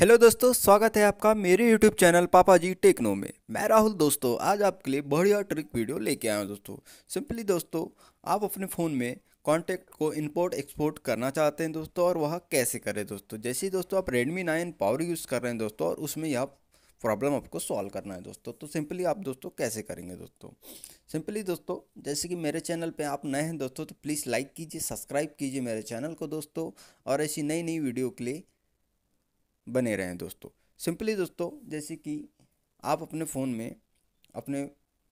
hello दोस्तों स्वागत है आपका मेरे यूट्यूब चैनल पापा जी टेक्नो में मैं राहुल दोस्तों आज आपके लिए बढ़िया ट्रिक वीडियो लेके आया हूँ दोस्तों सिंपली दोस्तों आप अपने फ़ोन में कॉन्टैक्ट को इंपोर्ट एक्सपोर्ट करना चाहते हैं दोस्तों और वह कैसे करें दोस्तों जैसे ही दोस्तों आप रेडमी नाइन पावर यूज़ कर रहे हैं दोस्तों और उसमें यह प्रॉब्लम आपको सॉल्व करना है दोस्तों तो सिंपली आप दोस्तों कैसे करेंगे दोस्तों सिंपली दोस्तों जैसे कि मेरे चैनल पे आप नए हैं दोस्तों तो प्लीज़ लाइक कीजिए सब्सक्राइब कीजिए मेरे चैनल को दोस्तों और ऐसी नई नई वीडियो के लिए बने रहें दोस्तों सिंपली दोस्तों जैसे कि आप अपने फ़ोन में अपने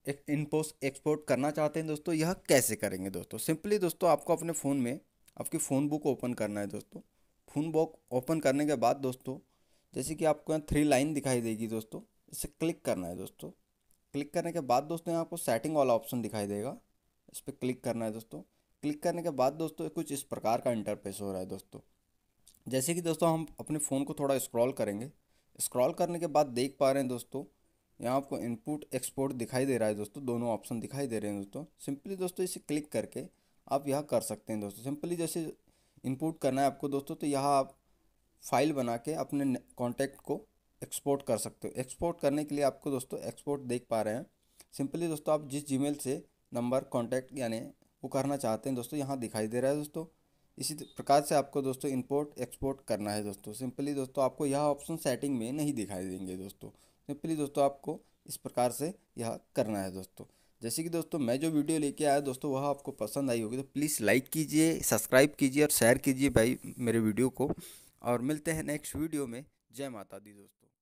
एक इनपोस्ट एक्सपोर्ट करना चाहते हैं दोस्तों यह कैसे करेंगे दोस्तों सिंपली दोस्तों आपको अपने फ़ोन में आपकी फ़ोन बुक ओपन करना है दोस्तों फ़ोन बुक ओपन करने के बाद दोस्तों जैसे कि आपको यहाँ थ्री लाइन दिखाई देगी दोस्तों इसे क्लिक करना है दोस्तों क्लिक करने के बाद दोस्तों यहाँ आपको सेटिंग वाला ऑप्शन दिखाई देगा इस पर क्लिक करना है दोस्तों क्लिक करने के बाद दोस्तों कुछ इस प्रकार का इंटरफेस हो रहा है दोस्तों जैसे कि दोस्तों हम अपने फ़ोन को थोड़ा स्क्रॉल करेंगे स्क्रॉल करने के बाद देख पा रहे हैं दोस्तों यहाँ आपको इनपुट एक्सपोर्ट दिखाई दे रहा है दोस्तों दोनों ऑप्शन दिखाई दे रहे हैं दोस्तों सिंपली दोस्तों इसे क्लिक करके आप यह कर सकते हैं दोस्तों सिंपली जैसे इनपुट करना है आपको दोस्तों तो यहाँ आप फाइल बना के अपने कॉन्टैक्ट को एक्सपोर्ट कर सकते हो एक्सपोर्ट करने के लिए आपको दोस्तों एक्सपोर्ट देख पा रहे हैं सिंपली दोस्तों आप जिस जी से नंबर कॉन्टैक्ट यानी वो करना चाहते हैं दोस्तों यहाँ दिखाई दे रहा है दोस्तों इसी प्रकार से आपको दोस्तों इंपोर्ट एक्सपोर्ट करना है दोस्तों सिंपली दोस्तों आपको यह ऑप्शन सेटिंग में नहीं दिखाई देंगे दोस्तों सिंपली दोस्तों आपको इस प्रकार से यह करना है दोस्तों जैसे कि दोस्तों मैं जो वीडियो लेके आया दोस्तों वह आपको पसंद आई होगी तो प्लीज़ लाइक कीजिए सब्सक्राइब कीजिए और शेयर कीजिए भाई मेरे वीडियो को और मिलते हैं नेक्स्ट वीडियो में जय माता दी दोस्तों